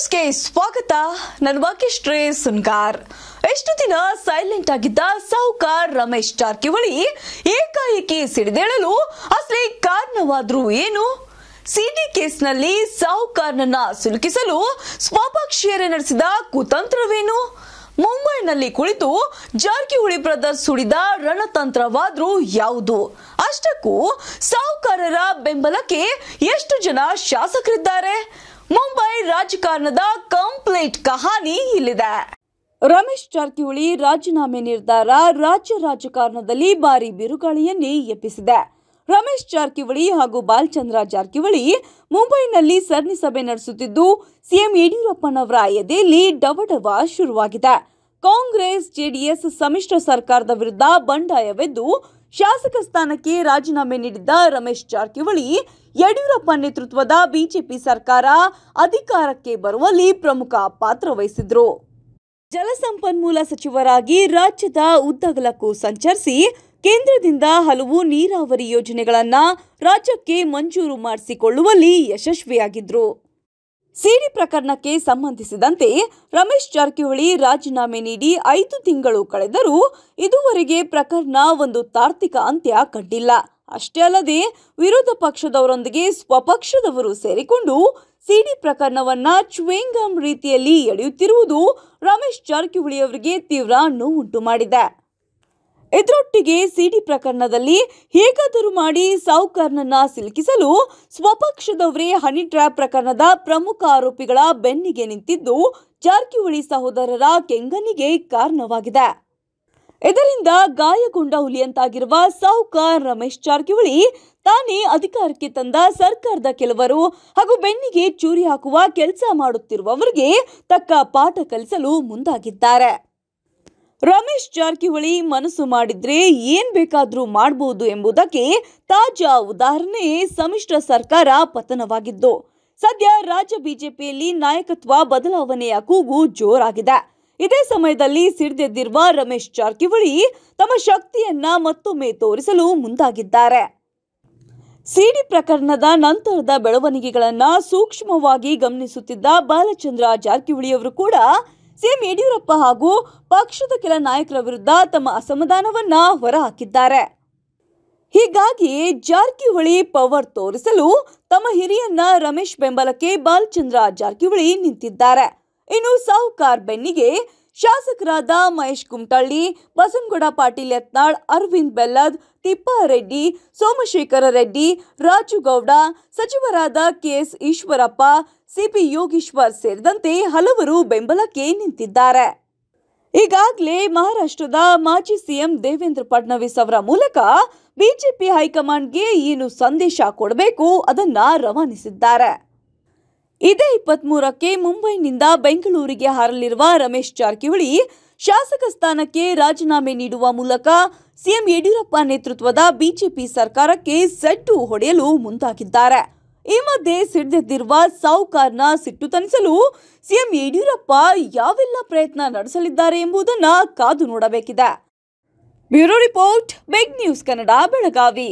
ನ್ಯೂಸ್ಗೆ ಸ್ವಾಗತ ನನ್ನ ವಾಕಿಶ್ರೀ ಸುನ್ಕಾರ್ ಎಷ್ಟು ದಿನ ಸೈಲೆಂಟ್ ಆಗಿದ್ದ ಸಾಹುಕಾರ್ ರಮೇಶ್ ಜಾರಕಿಹೊಳಿ ಏಕಾಏಕಿ ಸಿಡಿದೇಳಲು ಅಸಲಿ ಕಾರಣವಾದ್ರೂ ಏನು ಸಿಡಿ ಕೇಸ್ನಲ್ಲಿ ಸಾಹುಕಾರ್ನನ್ನ ಸಿಲುಕಿಸಲು ಸ್ವಪಕ್ಷೀಯರೇ ನಡೆಸಿದ ಕುತಂತ್ರವೇನು ಮುಂಬೈನಲ್ಲಿ ಕುಳಿತು ಜಾರಕಿಹೊಳಿ ಬ್ರದರ್ಸ್ ಸುಡಿದ ರಣತಂತ್ರವಾದ್ರೂ ಯಾವುದು ಅಷ್ಟಕ್ಕೂ ಸಾಹುಕಾರರ ಬೆಂಬಲಕ್ಕೆ ಎಷ್ಟು ಜನ ಶಾಸಕರಿದ್ದಾರೆ ಮುಂಬೈ ರಾಜಕಾರಣದ ಕಂಪ್ಲೀಟ್ ಕಹಾನಿ ಇಲ್ಲಿದೆ ರಮೇಶ್ ಜಾರಕಿಹೊಳಿ ರಾಜೀನಾಮೆ ನಿರ್ಧಾರ ರಾಜ್ಯ ರಾಜಕಾರಣದಲ್ಲಿ ಭಾರಿ ಬಿರುಗಾಳಿಯನ್ನೇ ಎಬ್ಬಿಸಿದೆ ರಮೇಶ್ ಜಾರಕಿಹೊಳಿ ಹಾಗೂ ಬಾಲಚಂದ್ರ ಜಾರಕಿಹೊಳಿ ಮುಂಬೈನಲ್ಲಿ ಸರಣಿ ಸಭೆ ನಡೆಸುತ್ತಿದ್ದು ಸಿಎಂ ಯಡಿಯೂರಪ್ಪನವರ ಎದೆಯಲ್ಲಿ ಡವಡವ ಶುರುವಾಗಿದೆ ಕಾಂಗ್ರೆಸ್ ಜೆಡಿಎಸ್ ಸಮ್ಮಿಶ್ರ ಸರ್ಕಾರದ ವಿರುದ್ಧ ಬಂಡಾಯವೆದ್ದು ಶಾಸಕ ಸ್ಥಾನಕ್ಕೆ ರಾಜೀನಾಮೆ ನೀಡಿದ್ದ ರಮೇಶ್ ಜಾರಕಿಹೊಳಿ ಯಡಿಯೂರಪ್ಪ ನೇತೃತ್ವದ ಬಿಜೆಪಿ ಸರ್ಕಾರ ಅಧಿಕಾರಕ್ಕೆ ಬರುವಲ್ಲಿ ಪ್ರಮುಖ ಪಾತ್ರ ವಹಿಸಿದ್ರು ಜಲಸಂಪನ್ಮೂಲ ಸಚಿವರಾಗಿ ರಾಜ್ಯದ ಉದ್ದಗಲಕ್ಕೂ ಸಂಚರಿಸಿ ಕೇಂದ್ರದಿಂದ ಹಲವು ನೀರಾವರಿ ಯೋಜನೆಗಳನ್ನು ರಾಜ್ಯಕ್ಕೆ ಮಂಜೂರು ಮಾಡಿಸಿಕೊಳ್ಳುವಲ್ಲಿ ಯಶಸ್ವಿಯಾಗಿದ್ರು ಸಿಡಿ ಪ್ರಕರಣಕ್ಕೆ ಸಂಬಂಧಿಸಿದಂತೆ ರಮೇಶ್ ಜಾರಕಿಹೊಳಿ ರಾಜೀನಾಮೆ ನೀಡಿ ಐದು ತಿಂಗಳು ಕಳೆದರೂ ಇದುವರೆಗೆ ಪ್ರಕರಣ ಒಂದು ತಾರ್ತಿಕ ಅಂತ್ಯ ಕಂಡಿಲ್ಲ ಅಷ್ಟೇ ಅಲ್ಲದೆ ವಿರೋಧ ಪಕ್ಷದವರೊಂದಿಗೆ ಸ್ವಪಕ್ಷದವರು ಸೇರಿಕೊಂಡು ಸಿಡಿ ಪ್ರಕರಣವನ್ನ ಚ್ವೇಂಗಂ ರೀತಿಯಲ್ಲಿ ಎಳೆಯುತ್ತಿರುವುದು ರಮೇಶ್ ಜಾರಕಿಹೊಳಿ ಅವರಿಗೆ ತೀವ್ರ ನೋವುಂಟು ಮಾಡಿದೆ ಇದರೊಟ್ಟಿಗೆ ಸಿಡಿ ಪ್ರಕರಣದಲ್ಲಿ ಹೇಗಾದರೂ ಮಾಡಿ ಸಾವುಕಾರ್ನನ್ನ ಸಿಲುಕಿಸಲು ಸ್ವಪಕ್ಷದವರೇ ಹನಿ ಟ್ರ್ಯಾಪ್ ಪ್ರಕರಣದ ಪ್ರಮುಖ ಆರೋಪಿಗಳ ಬೆನ್ನಿಗೆ ನಿಂತಿದ್ದು ಜಾರಕಿಹೊಳಿ ಸಹೋದರರ ಕೆಂಗನಿಗೆ ಕಾರಣವಾಗಿದೆ ಇದರಿಂದ ಗಾಯಗೊಂಡ ಹುಲಿಯಂತಾಗಿರುವ ಸಾಹುಕಾರ್ ರಮೇಶ್ ಜಾರಕಿಹೊಳಿ ತಾನೇ ಅಧಿಕಾರಕ್ಕೆ ತಂದ ಸರ್ಕಾರದ ಕೆಲವರು ಹಾಗೂ ಬೆನ್ನಿಗೆ ಚೂರಿ ಹಾಕುವ ಕೆಲಸ ಮಾಡುತ್ತಿರುವವರಿಗೆ ತಕ್ಕ ಪಾಠ ಕಲಿಸಲು ಮುಂದಾಗಿದ್ದಾರೆ ರಮೇಶ್ ಜಾರಕಿಹೊಳಿ ಮನಸ್ಸು ಮಾಡಿದ್ರೆ ಏನ್ ಬೇಕಾದ್ರೂ ಮಾಡಬಹುದು ಎಂಬುದಕ್ಕೆ ತಾಜಾ ಉದಾಹರಣೆ ಸಮ್ಮಿಶ್ರ ಸರ್ಕಾರ ಪತನವಾಗಿದ್ದು ಸದ್ಯ ರಾಜ್ಯ ಬಿಜೆಪಿಯಲ್ಲಿ ನಾಯಕತ್ವ ಬದಲಾವಣೆಯ ಕೂಗು ಜೋರಾಗಿದೆ ಇದೇ ಸಮಯದಲ್ಲಿ ಸಿಡಿದೆದ್ದಿರುವ ರಮೇಶ್ ಜಾರಕಿಹೊಳಿ ತಮ್ಮ ಶಕ್ತಿಯನ್ನ ಮತ್ತೊಮ್ಮೆ ತೋರಿಸಲು ಮುಂದಾಗಿದ್ದಾರೆ ಸಿಡಿ ಪ್ರಕರಣದ ನಂತರದ ಬೆಳವಣಿಗೆಗಳನ್ನು ಸೂಕ್ಷ್ಮವಾಗಿ ಗಮನಿಸುತ್ತಿದ್ದ ಬಾಲಚಂದ್ರ ಜಾರಕಿಹೊಳಿಯವರು ಕೂಡ ಸಿಎಂ ಯಡಿಯೂರಪ್ಪ ಹಾಗೂ ಪಕ್ಷದ ಕೆಲ ನಾಯಕರ ವಿರುದ್ಧ ತಮ್ಮ ಅಸಮಾಧಾನವನ್ನ ಹೊರಹಾಕಿದ್ದಾರೆ ಹೀಗಾಗಿ ಜಾರಕಿಹೊಳಿ ಪವರ್ ತೋರಿಸಲು ತಮ್ಮ ಹಿರಿಯನ್ನ ರಮೇಶ್ ಬೆಂಬಲಕ್ಕೆ ಬಾಲಚಂದ್ರ ಜಾರಕಿಹೊಳಿ ನಿಂತಿದ್ದಾರೆ ಇನ್ನು ಸಾಹುಕಾರ್ ಬೆನ್ನಿಗೆ ಶಾಸಕರಾದ ಮಹೇಶ್ ಕುಮಟಳ್ಳಿ ಬಸನಗೌಡ ಪಾಟೀಲ್ ಯತ್ನಾಳ್ ಅರವಿಂದ್ ಬೆಲ್ಲದ್ ತಿಪ್ಪಾರೆಡ್ಡಿ ಸೋಮಶೇಖರ ರೆಡ್ಡಿ ರಾಜುಗೌಡ ಸಚಿವರಾದ ಕೆಎಸ್ ಈಶ್ವರಪ್ಪ ಸಿಪಿ ಯೋಗೀಶ್ವರ್ ಸೇರಿದಂತೆ ಹಲವರು ಬೆಂಬಲಕ್ಕೆ ನಿಂತಿದ್ದಾರೆ ಈಗಾಗಲೇ ಮಹಾರಾಷ್ಟ್ರದ ಮಾಜಿ ಸಿಎಂ ದೇವೇಂದ್ರ ಫಡ್ನವೀಸ್ ಅವರ ಮೂಲಕ ಬಿಜೆಪಿ ಹೈಕಮಾಂಡ್ಗೆ ಏನು ಸಂದೇಶ ಕೊಡಬೇಕು ಅದನ್ನ ರವಾನಿಸಿದ್ದಾರೆ ಇದೇ ಇಪ್ಪತ್ತ್ ಮೂರಕ್ಕೆ ಮುಂಬೈನಿಂದ ಬೆಂಗಳೂರಿಗೆ ಹಾರಲಿರುವ ರಮೇಶ್ ಜಾರಕಿಹೊಳಿ ಶಾಸಕ ಸ್ಥಾನಕ್ಕೆ ರಾಜೀನಾಮೆ ನೀಡುವ ಮೂಲಕ ಸಿಎಂ ಯಡಿಯೂರಪ್ಪ ನೇತೃತ್ವದ ಬಿಜೆಪಿ ಸರ್ಕಾರಕ್ಕೆ ಸೆಟ್ಟು ಹೊಡೆಯಲು ಮುಂದಾಗಿದ್ದಾರೆ ಈ ಮಧ್ಯೆ ಸಿಡಿದೆದ್ದಿರುವ ಸಾಹುಕಾರ್ನ ಸಿಟ್ಟು ತನಿಸಲು ಸಿಎಂ ಯಡಿಯೂರಪ್ಪ ಯಾವೆಲ್ಲ ಪ್ರಯತ್ನ ನಡೆಸಲಿದ್ದಾರೆ ಎಂಬುದನ್ನು ಕಾದು ನೋಡಬೇಕಿದೆ bureau report big news Kannada Belagavi